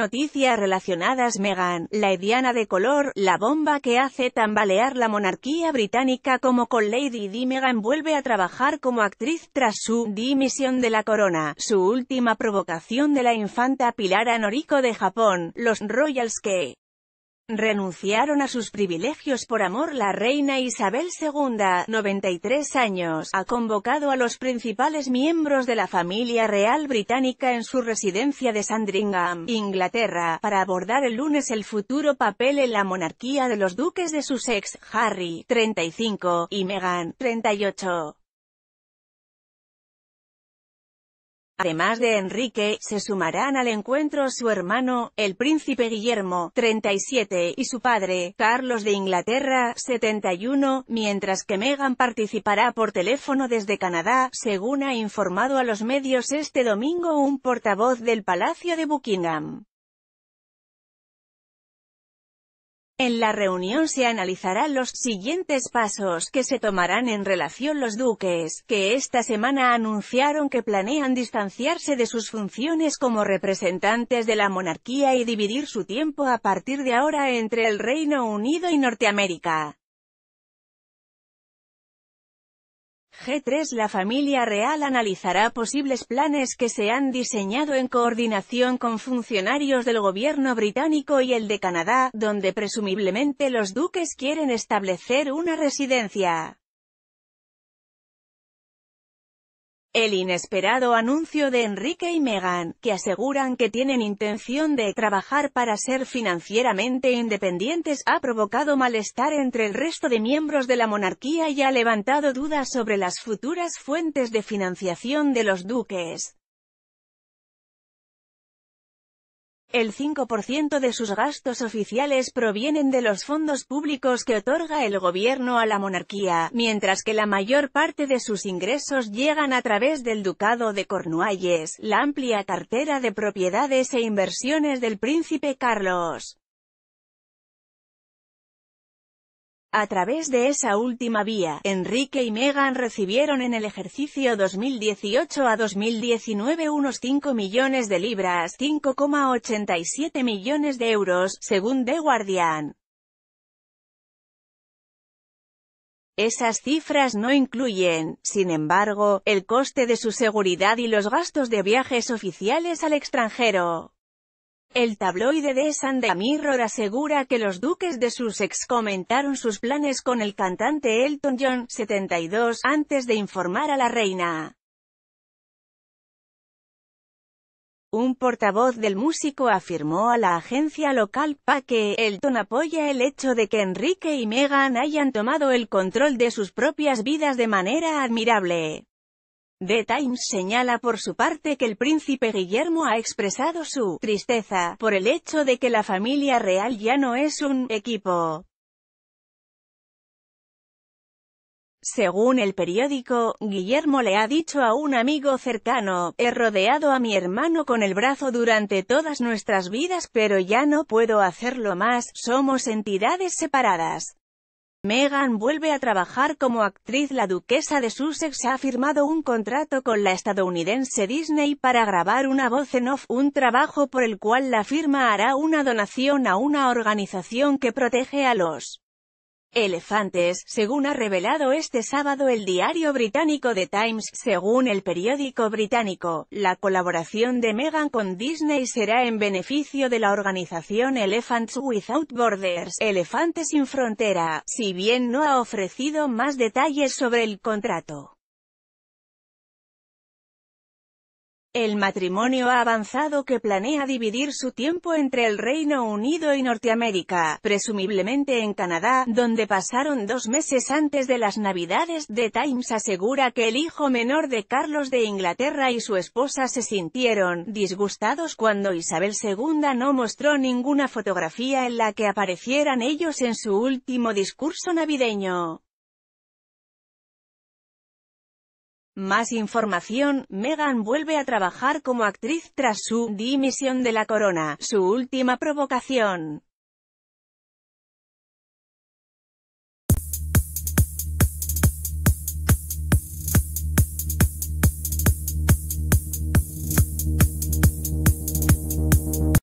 Noticias relacionadas Meghan, la Ediana de color, la bomba que hace tambalear la monarquía británica como con Lady Di Meghan vuelve a trabajar como actriz tras su dimisión de la corona, su última provocación de la infanta Pilar Anorico de Japón, los Royals que Renunciaron a sus privilegios por amor la reina Isabel II, 93 años, ha convocado a los principales miembros de la familia real británica en su residencia de Sandringham, Inglaterra, para abordar el lunes el futuro papel en la monarquía de los duques de Sussex, Harry, 35, y Meghan, 38. Además de Enrique, se sumarán al encuentro su hermano, el príncipe Guillermo, 37, y su padre, Carlos de Inglaterra, 71, mientras que Meghan participará por teléfono desde Canadá, según ha informado a los medios este domingo un portavoz del Palacio de Buckingham. En la reunión se analizarán los siguientes pasos que se tomarán en relación los duques, que esta semana anunciaron que planean distanciarse de sus funciones como representantes de la monarquía y dividir su tiempo a partir de ahora entre el Reino Unido y Norteamérica. G3 La familia real analizará posibles planes que se han diseñado en coordinación con funcionarios del gobierno británico y el de Canadá, donde presumiblemente los duques quieren establecer una residencia. El inesperado anuncio de Enrique y Meghan, que aseguran que tienen intención de trabajar para ser financieramente independientes, ha provocado malestar entre el resto de miembros de la monarquía y ha levantado dudas sobre las futuras fuentes de financiación de los duques. El 5% de sus gastos oficiales provienen de los fondos públicos que otorga el gobierno a la monarquía, mientras que la mayor parte de sus ingresos llegan a través del Ducado de Cornualles, la amplia cartera de propiedades e inversiones del príncipe Carlos. A través de esa última vía, Enrique y Meghan recibieron en el ejercicio 2018 a 2019 unos 5 millones de libras, 5,87 millones de euros, según The Guardian. Esas cifras no incluyen, sin embargo, el coste de su seguridad y los gastos de viajes oficiales al extranjero. El tabloide de Sunday Mirror asegura que los duques de Sussex comentaron sus planes con el cantante Elton John, 72, antes de informar a la reina. Un portavoz del músico afirmó a la agencia local PA que Elton apoya el hecho de que Enrique y Meghan hayan tomado el control de sus propias vidas de manera admirable. The Times señala por su parte que el príncipe Guillermo ha expresado su tristeza por el hecho de que la familia real ya no es un equipo. Según el periódico, Guillermo le ha dicho a un amigo cercano, he rodeado a mi hermano con el brazo durante todas nuestras vidas pero ya no puedo hacerlo más, somos entidades separadas. Megan vuelve a trabajar como actriz. La duquesa de Sussex ha firmado un contrato con la estadounidense Disney para grabar una voz en off, un trabajo por el cual la firma hará una donación a una organización que protege a los elefantes, según ha revelado este sábado el diario británico The Times. Según el periódico británico, la colaboración de Meghan con Disney será en beneficio de la organización Elephants Without Borders, Elefantes Sin Frontera, si bien no ha ofrecido más detalles sobre el contrato. El matrimonio ha avanzado que planea dividir su tiempo entre el Reino Unido y Norteamérica, presumiblemente en Canadá, donde pasaron dos meses antes de las Navidades. The Times asegura que el hijo menor de Carlos de Inglaterra y su esposa se sintieron disgustados cuando Isabel II no mostró ninguna fotografía en la que aparecieran ellos en su último discurso navideño. Más información, Meghan vuelve a trabajar como actriz tras su dimisión de la corona, su última provocación.